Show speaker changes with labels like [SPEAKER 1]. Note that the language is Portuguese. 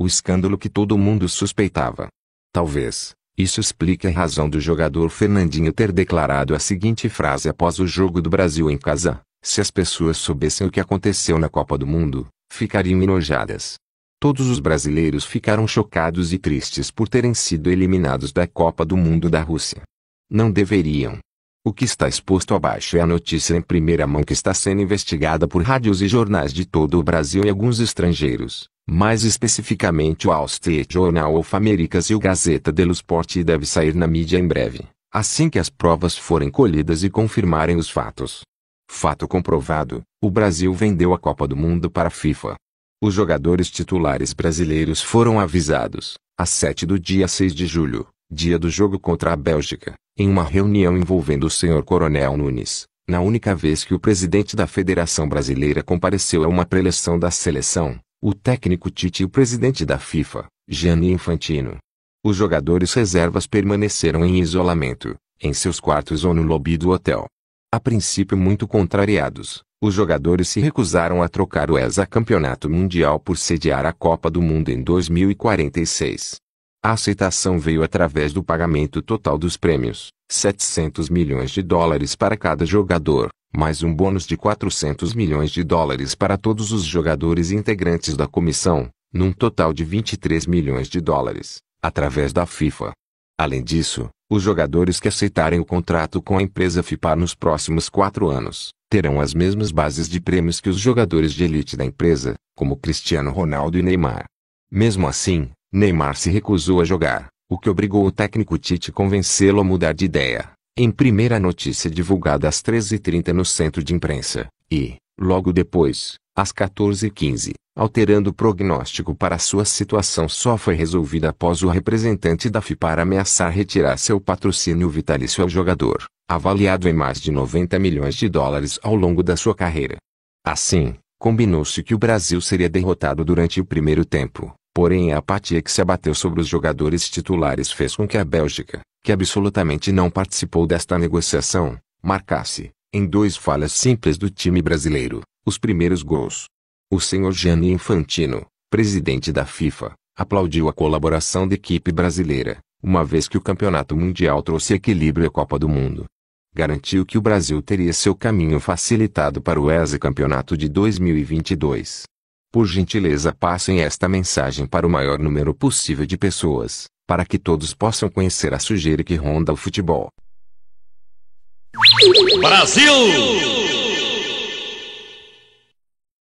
[SPEAKER 1] o escândalo que todo mundo suspeitava. Talvez, isso explique a razão do jogador Fernandinho ter declarado a seguinte frase após o jogo do Brasil em casa: Se as pessoas soubessem o que aconteceu na Copa do Mundo, ficariam enojadas. Todos os brasileiros ficaram chocados e tristes por terem sido eliminados da Copa do Mundo da Rússia. Não deveriam. O que está exposto abaixo é a notícia em primeira mão que está sendo investigada por rádios e jornais de todo o Brasil e alguns estrangeiros, mais especificamente o All Journal of Americas e o Gazeta dello Sport deve sair na mídia em breve, assim que as provas forem colhidas e confirmarem os fatos. Fato comprovado, o Brasil vendeu a Copa do Mundo para a FIFA. Os jogadores titulares brasileiros foram avisados, às 7 do dia 6 de julho, dia do jogo contra a Bélgica, em uma reunião envolvendo o senhor Coronel Nunes, na única vez que o presidente da Federação Brasileira compareceu a uma preleção da seleção, o técnico Tite e o presidente da FIFA, Gianni Infantino. Os jogadores reservas permaneceram em isolamento, em seus quartos ou no lobby do hotel. A princípio muito contrariados, os jogadores se recusaram a trocar o ESA campeonato mundial por sediar a Copa do Mundo em 2046. A aceitação veio através do pagamento total dos prêmios, 700 milhões de dólares para cada jogador, mais um bônus de 400 milhões de dólares para todos os jogadores integrantes da comissão, num total de 23 milhões de dólares, através da FIFA. Além disso, os jogadores que aceitarem o contrato com a empresa Fipar nos próximos quatro anos terão as mesmas bases de prêmios que os jogadores de elite da empresa, como Cristiano Ronaldo e Neymar. Mesmo assim, Neymar se recusou a jogar, o que obrigou o técnico Tite a convencê-lo a mudar de ideia em primeira notícia divulgada às 13h30 no centro de imprensa, e, logo depois, às 14h15, alterando o prognóstico para sua situação só foi resolvida após o representante da FIPAR ameaçar retirar seu patrocínio vitalício ao jogador, avaliado em mais de 90 milhões de dólares ao longo da sua carreira. Assim, combinou-se que o Brasil seria derrotado durante o primeiro tempo, porém a apatia que se abateu sobre os jogadores titulares fez com que a Bélgica, que absolutamente não participou desta negociação, marcasse, em dois falhas simples do time brasileiro, os primeiros gols. O senhor Gianni Infantino, presidente da FIFA, aplaudiu a colaboração da equipe brasileira, uma vez que o campeonato mundial trouxe equilíbrio à Copa do Mundo. Garantiu que o Brasil teria seu caminho facilitado para o ex-campeonato de 2022. Por gentileza, passem esta mensagem para o maior número possível de pessoas, para que todos possam conhecer a sujeira que ronda o futebol. Brasil!